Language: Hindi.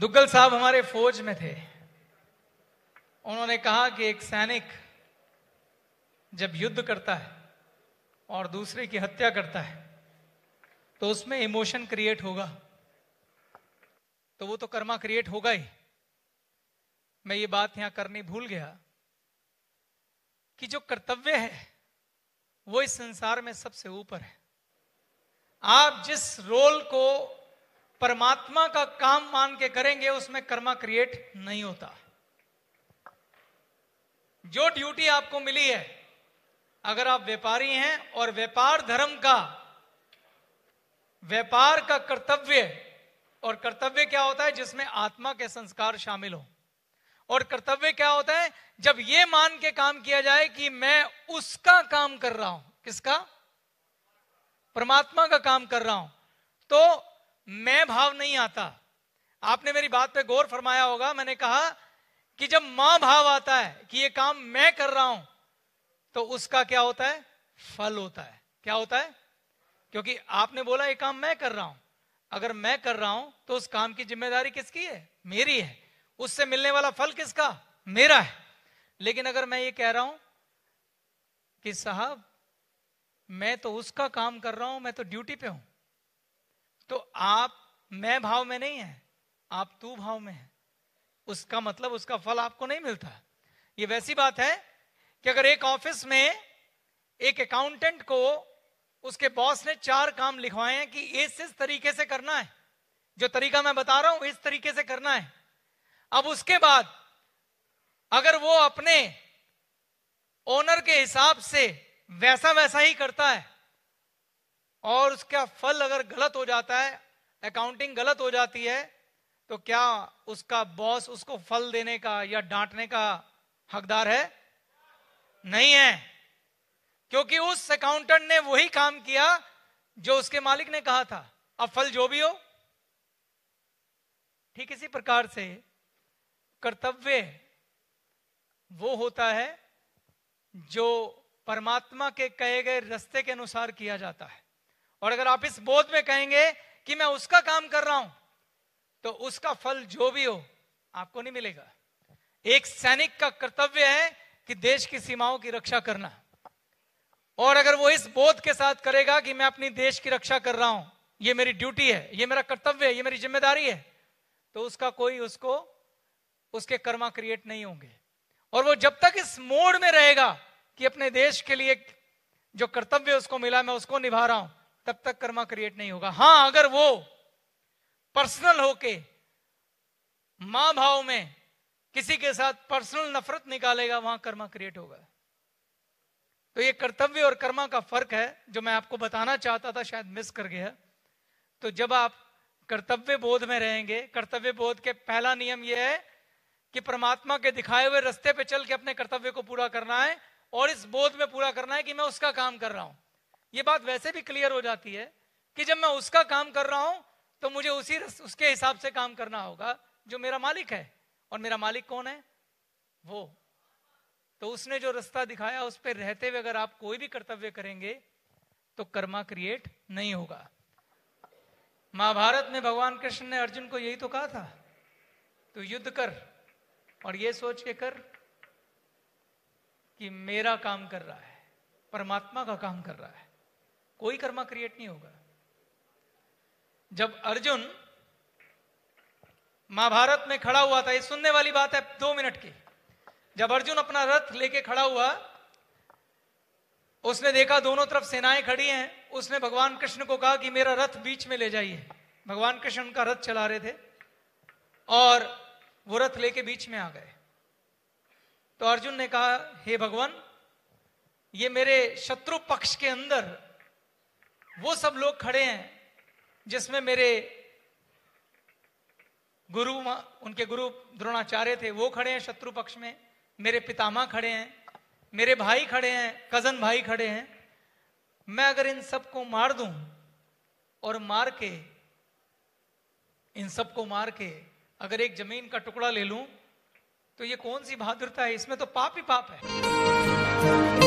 दुग्गल साहब हमारे फौज में थे उन्होंने कहा कि एक सैनिक जब युद्ध करता है और दूसरे की हत्या करता है तो उसमें इमोशन क्रिएट होगा तो वो तो कर्मा क्रिएट होगा ही मैं ये बात यहां करनी भूल गया कि जो कर्तव्य है वो इस संसार में सबसे ऊपर है आप जिस रोल को परमात्मा का काम मान के करेंगे उसमें कर्मा क्रिएट नहीं होता जो ड्यूटी आपको मिली है अगर आप व्यापारी हैं और व्यापार धर्म का व्यापार का कर्तव्य और कर्तव्य क्या होता है जिसमें आत्मा के संस्कार शामिल हो और कर्तव्य क्या होता है जब यह मान के काम किया जाए कि मैं उसका काम कर रहा हूं किसका परमात्मा का काम कर रहा हूं तो मैं भाव नहीं आता आपने मेरी बात पे गौर फरमाया होगा मैंने कहा कि जब मां भाव आता है कि ये काम मैं कर रहा हूं तो उसका क्या होता है फल होता है क्या होता है क्योंकि आपने बोला ये काम मैं कर रहा हूं अगर मैं कर रहा हूं तो उस काम की जिम्मेदारी किसकी है मेरी है उससे मिलने वाला फल किसका मेरा है लेकिन अगर मैं ये कह रहा हूं कि साहब मैं तो उसका काम कर रहा हूं मैं तो ड्यूटी पे हूं तो आप मैं भाव में नहीं है आप तू भाव में है उसका मतलब उसका फल आपको नहीं मिलता ये वैसी बात है कि अगर एक ऑफिस में एक अकाउंटेंट को उसके बॉस ने चार काम लिखवाए हैं कि इस इस तरीके से करना है जो तरीका मैं बता रहा हूं इस तरीके से करना है अब उसके बाद अगर वो अपने ओनर के हिसाब से वैसा वैसा ही करता है और उसका फल अगर गलत हो जाता है अकाउंटिंग गलत हो जाती है तो क्या उसका बॉस उसको फल देने का या डांटने का हकदार है नहीं है क्योंकि उस अकाउंटेंट ने वही काम किया जो उसके मालिक ने कहा था अब फल जो भी हो ठीक इसी प्रकार से कर्तव्य वो होता है जो परमात्मा के कहे गए रस्ते के अनुसार किया जाता है और अगर आप इस बोध में कहेंगे कि मैं उसका काम कर रहा हूं तो उसका फल जो भी हो आपको नहीं मिलेगा एक सैनिक का कर्तव्य है कि देश की सीमाओं की रक्षा करना और अगर वो इस बोध के साथ करेगा कि मैं अपनी देश की रक्षा कर रहा हूं ये मेरी ड्यूटी है ये मेरा कर्तव्य है ये मेरी जिम्मेदारी है तो उसका कोई उसको उसके कर्मा क्रिएट नहीं होंगे और वो जब तक इस मोड में रहेगा कि अपने देश के लिए जो कर्तव्य उसको मिला मैं उसको निभा रहा हूं तब तक कर्मा क्रिएट नहीं होगा हां अगर वो पर्सनल होके मां भाव में किसी के साथ पर्सनल नफरत निकालेगा वहां कर्मा क्रिएट होगा तो ये कर्तव्य और कर्मा का फर्क है जो मैं आपको बताना चाहता था शायद मिस कर गया तो जब आप कर्तव्य बोध में रहेंगे कर्तव्य बोध के पहला नियम यह है कि परमात्मा के दिखाए हुए रास्ते पे चल के अपने कर्तव्य को पूरा करना है और इस बोध में पूरा करना है कि मैं उसका काम कर रहा हूं ये बात वैसे भी क्लियर हो जाती है कि जब मैं उसका काम कर रहा हूं तो मुझे उसी उसके हिसाब से काम करना होगा जो मेरा मालिक है और मेरा मालिक कौन है वो तो उसने जो रास्ता दिखाया उस पर रहते हुए अगर आप कोई भी कर्तव्य करेंगे तो कर्मा क्रिएट नहीं होगा महाभारत में भगवान कृष्ण ने अर्जुन को यही तो कहा था तो युद्ध कर और ये सोच के कर कि मेरा काम कर रहा है परमात्मा का काम कर रहा है कोई कर्मा क्रिएट नहीं होगा जब अर्जुन महाभारत में खड़ा हुआ था ये सुनने वाली बात है दो मिनट की जब अर्जुन अपना रथ लेके खड़ा हुआ उसने देखा दोनों तरफ सेनाएं खड़ी हैं उसने भगवान कृष्ण को कहा कि मेरा रथ बीच में ले जाइए भगवान कृष्ण उनका रथ चला रहे थे और वो रथ लेके बीच में आ गए तो अर्जुन ने कहा हे भगवान ये मेरे शत्रु पक्ष के अंदर वो सब लोग खड़े हैं जिसमें मेरे गुरु उनके गुरु द्रोणाचार्य थे वो खड़े हैं शत्रु पक्ष में मेरे पितामा खड़े हैं मेरे भाई खड़े हैं कजन भाई खड़े हैं मैं अगर इन सबको मार दूं और मार के इन सबको मार के अगर एक जमीन का टुकड़ा ले लूं तो ये कौन सी बहादुरता है इसमें तो पाप ही पाप है